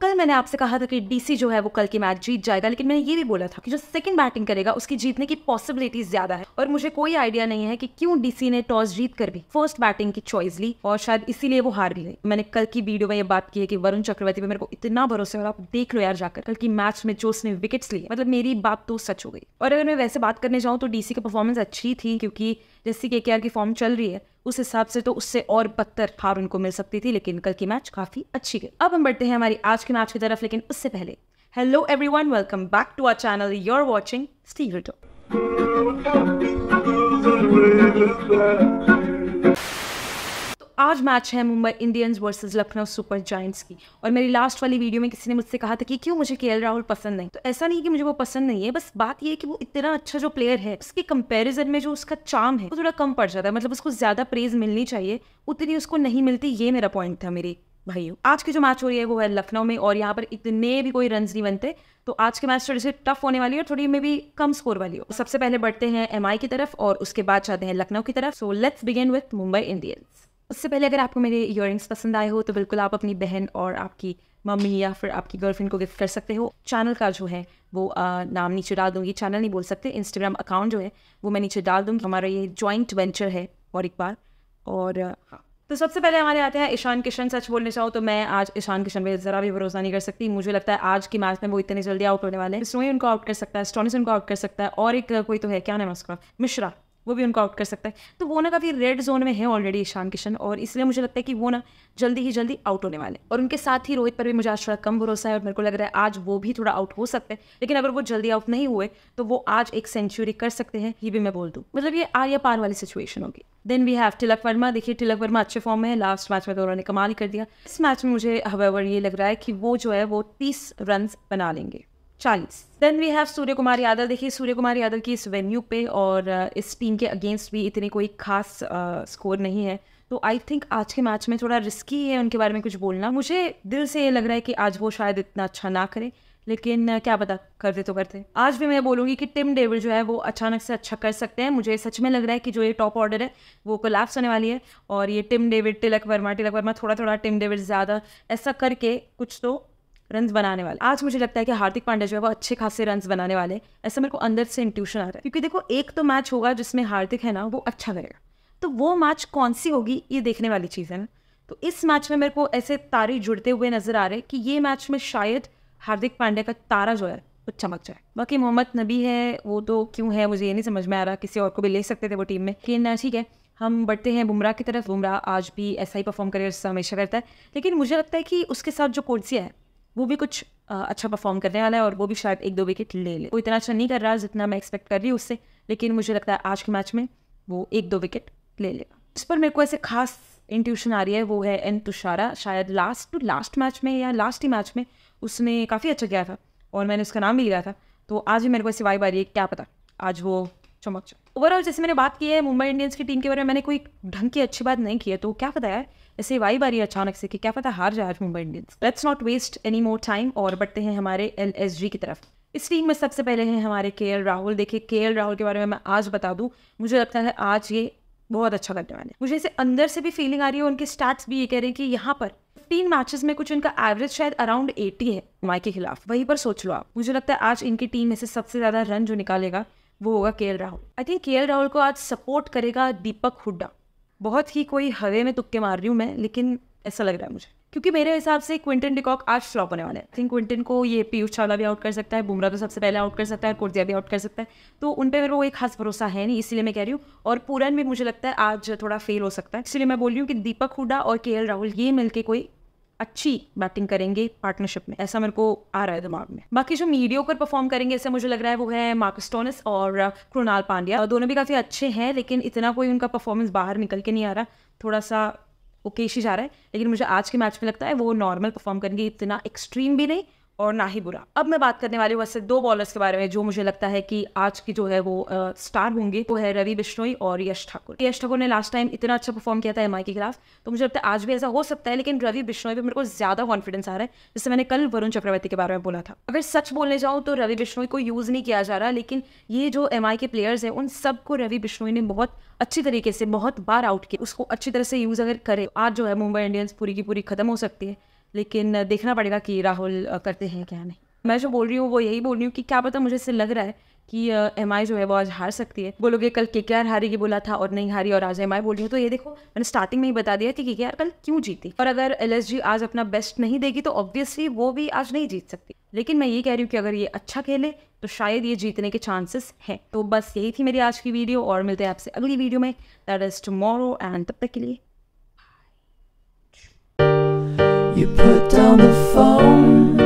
कल मैंने आपसे कहा था कि डीसी जो है वो कल की मैच जीत जाएगा लेकिन मैंने ये भी बोला था कि जो सेकंड बैटिंग करेगा उसकी जीतने की पॉसिबिलिटी ज्यादा है और मुझे कोई आइडिया नहीं है कि क्यों डीसी ने टॉस जीत कर भी फर्स्ट बैटिंग की चॉइस ली और शायद इसीलिए वो हार भी गई मैंने कल की वीडियो में ये बात की है कि वरुण चक्रवर्ती में मेरे को इतना भरोसा और आप देख लो यार जाकर कल की मैच में जो उसने विकेट्स लिए मतलब मेरी बात तो सच हो गई और अगर मैं वैसे बात करने जाऊँ तो डीसी की परफॉर्मेंस अच्छी थी क्योंकि जैसे के की फॉर्म चल रही है उस हिसाब से तो उससे और बदतर हार उनको मिल सकती थी लेकिन कल की मैच काफ़ी अच्छी गई अब हम बढ़ते हैं हमारी आज के मैच की तरफ लेकिन उससे पहले hello everyone welcome back to our channel you're watching still आज मैच है Mumbai Indians versus Lucknow super giants की और मेरी लास्ट वाली वीडियो में किसी ने मुझसे कहा था कि क्यों मुझे के राहुल पसंद नहीं तो ऐसा नहीं कि मुझे वो पसंद नहीं है बस बात ये है कि वो इतना अच्छा जो प्लेयर है उसके कंपेरिजन में जो उसका चाम है वो थोड़ा कम पड़ जाता है मतलब उसको ज़्यादा प्रेज मिलनी चाहिए उतनी उसको नहीं मिलती ये मेरा पॉइंट था मेरी भाई आज की जो मैच हो रही है वो है लखनऊ में और यहाँ पर इतने भी कोई रन नहीं बनते तो आज के मैच थोड़ी से टफ होने वाली है और थोड़ी में भी कम स्कोर वाली हो तो सबसे पहले बढ़ते हैं एम की तरफ और उसके बाद जाते हैं लखनऊ की तरफ so let's begin with Mumbai Indians उससे पहले अगर आपको मेरे इयर पसंद आए हो तो बिल्कुल आप अपनी बहन और आपकी मम्मी या फिर आपकी गर्लफ्रेंड को गिफ्ट कर सकते हो चैनल का जो है वो आ, नाम नीचे डाल दूंगी चैनल नहीं बोल सकते इंस्टाग्राम अकाउंट जो है वो मैं नीचे डाल दूंगी हमारा ये जॉइंट वेंचर है और एक बार और हाँ। तो सबसे पहले हमारे आते हैं ईशान किशन सच बोलने चाहो तो मैं आज ईशान किशन में ज़रा भी भरोसा नहीं कर सकती मुझे लगता है आज की मैच में वो इतने जल्दी आउट होने वाले हैं स्नोई उनको आउट कर सकता है स्टोनिस उनको आउट कर सकता है और एक कोई तो है क्या नाम है उसका मिश्रा वो भी उनको आउट कर सकता है तो वो ना काफ़ी रेड जोन में है ऑलरेडी ईशान किशन और इसलिए मुझे लगता है कि वो ना जल्दी ही जल्दी आउट होने वाले और उनके साथ ही रोहित पर भी मुझे आज थोड़ा कम भरोसा है और मेरे को लग रहा है आज वो भी थोड़ा आउट हो सकते हैं लेकिन अगर वो जल्दी आउट नहीं हुए तो वो आज एक सेंचुरी कर सकते हैं ये भी मैं बोल दूँ मतलब ये आर या पार वाली सिचुएशन होगी then we have Tilak Varma देखिए तिलक वर्मा अच्छे फॉर्म में है लास्ट मैच में तो उन्होंने कमाल कर दिया इस मैच में मुझे हवेवर ये लग रहा है कि वो जो है वो तीस रन बना लेंगे चालीस then we have Surya Kumar Yadav देखिए सूर्य कुमार यादव की इस वेन्यू पे और uh, इस टीम के अगेंस्ट भी इतने कोई खास स्कोर uh, नहीं है तो आई थिंक आज के मैच में थोड़ा रिस्की है उनके बारे में कुछ बोलना मुझे दिल से ये लग रहा है कि आज वो शायद इतना अच्छा ना करें लेकिन uh, क्या पता करते तो करते आज भी मैं बोलूँगी कि टिम डेविड जो है वो अचानक से अच्छा कर सकते हैं मुझे सच में लग रहा है कि जो ये टॉप ऑर्डर है वो कोलैप्स होने वाली है और ये टिम डेविड तिलक वर्मा तिलक वर्मा थोड़ा थोड़ा टिम डेविड ज़्यादा ऐसा करके कुछ तो रन बनाने वाले आज मुझे लगता है कि हार्दिक पांड्या जो है वो अच्छे खासे रन बनाने वाले ऐसा मेरे को अंदर से इंट्यूशन आ रहा है क्योंकि देखो एक तो मैच होगा जिसमें हार्दिक है ना वो अच्छा करेगा तो वो मैच कौन सी होगी ये देखने वाली चीज़ है ना तो इस मैच में मेरे को ऐसे तारे जुड़ते हुए नजर आ रहे कि ये मैच में शायद हार्दिक पांड्या का तारा जो है वो चमक जाए बाकी मोहम्मद नबी है वो तो क्यों है मुझे ये नहीं समझ में आ रहा किसी और को भी ले सकते थे वो टीम में लेकिन ठीक है हम बढ़ते हैं बुमराह की तरफ बुमराह आज भी ऐसा ही परफॉर्म करे हमेशा करता है लेकिन मुझे लगता है कि उसके साथ जो कुर्सियाँ हैं वो भी कुछ अच्छा परफॉर्म करने वाला है और वो भी शायद एक दो विकेट ले ले वो इतना अच्छा नहीं कर रहा जितना मैं एक्सपेक्ट कर रही हूँ उससे लेकिन मुझे लगता है आज के मैच में वो एक दो विकेट ले लेगा इस पर मेरे को ऐसे खास इंट्यूशन आ रही है वो है एन तुषारा शायद लास्ट टू लास्ट मैच में या लास्ट ही मैच में उसने काफ़ी अच्छा किया था और मैंने उसका नाम भी लिया था तो आज भी मेरे को ऐसी वाइब आ रही है क्या पता आज वो चमक चमक ओवरऑल जैसे मैंने बात की है मुंबई इंडियंस की टीम के बारे में मैंने कोई ढंग की अच्छी बात नहीं की है तो क्या पता है ऐसे वाई बारी अचानक से कि क्या पता हार जाए आज Mumbai Indians let's not waste any more time और बढ़ते हैं हमारे एल की तरफ इस टीम में सबसे पहले हैं हमारे के राहुल देखिए के राहुल के बारे में मैं आज बता दूँ मुझे लगता है आज ये बहुत अच्छा करने वाले मुझे इसे अंदर से भी फीलिंग आ रही है उनके स्टार्ट भी ये कह रहे हैं कि यहाँ पर फिफ्टीन मैचेस में कुछ इनका एवरेज शायद अराउंड एटी है माई के खिलाफ वहीं पर सोच लो आप मुझे लगता है आज इनकी टीम में से सबसे ज्यादा रन जो निकालेगा वो होगा के राहुल आई थिंक के राहुल को आज सपोर्ट करेगा दीपक हुड्डा बहुत ही कोई हवे में तुक्के मार रही हूँ मैं लेकिन ऐसा लग रहा है मुझे क्योंकि मेरे हिसाब से क्विंटन डिकॉक आज फ्लॉप होने वाला है आई थिंक क्विंटन को ये पीयूष चावला भी आउट कर सकता है बुमराह तो सबसे पहले आउट कर सकता है कुर्जिया भी आउट कर सकता है तो उन पर मेरे को एक खास भरोसा है नहीं इसीलिए मैं कह रही हूँ और पूरन भी मुझे लगता है आज थोड़ा फेल हो सकता है इसलिए मैं बोल रही हूँ कि दीपक हुडा और के राहुल ये मिलकर कोई अच्छी बैटिंग करेंगे पार्टनरशिप में ऐसा मेरे को आ रहा है दिमाग में बाकी जो मीडियो पर परफॉर्म करेंगे ऐसा मुझे लग रहा है वो है मार्कस्टोनिस और कृणाल पांड्या दोनों भी काफ़ी अच्छे हैं लेकिन इतना कोई उनका परफॉर्मेंस बाहर निकल के नहीं आ रहा थोड़ा सा ओकेश ही जा रहा है लेकिन मुझे आज के मैच में लगता है वो नॉर्मल परफॉर्म करेंगे इतना एक्सट्रीम भी नहीं और ना ही बुरा अब मैं बात करने वाली हूँ ऐसे दो बॉलर्स के बारे में जो मुझे लगता है कि आज की जो है वो आ, स्टार होंगे वो है रवि बिश्नोई और यश ठाकुर यश ठाकुर ने लास्ट टाइम इतना अच्छा परफॉर्म किया था एम के खिलाफ तो मुझे लगता है आज भी ऐसा हो सकता है लेकिन रवि बिश्नोई पर मेरे को ज़्यादा कॉन्फिडेंस आ रहा है जिससे मैंने कल वरुण चक्रवर्ती के बारे में बोला था अगर सच बोलने जाऊँ तो रवि बिश्नोई को यूज़ नहीं किया जा रहा लेकिन ये जो एम के प्लेयर्स हैं उन सबको रवि बिश्नोई ने बहुत अच्छी तरीके से बहुत बार आउट किया उसको अच्छी तरह से यूज़ अगर करे आज जो है मुंबई इंडियंस पूरी की पूरी खत्म हो सकती है लेकिन देखना पड़ेगा कि राहुल करते हैं क्या नहीं मैं जो बोल रही हूँ वो यही बोल रही हूँ कि क्या पता मुझे इससे लग रहा है कि एम आई जो है वो आज हार सकती है बोलोगे कल के के हारेगी बोला था और नहीं हारी और आज एम आई बोल रही हूँ तो ये देखो मैंने स्टार्टिंग में ही बता दिया कि के आर कल क्यों जीती और अगर एल एस जी आज अपना बेस्ट नहीं देगी तो ऑब्वियसली वो भी आज नहीं जीत सकती लेकिन मैं ये कह रही हूँ कि अगर ये अच्छा खेले तो शायद ये जीतने के चांसेस हैं तो बस यही थी मेरी आज की वीडियो और मिलते हैं आपसे अगली वीडियो में दैट इज़ टमोरो एंड तब तक के लिए You put down the phone.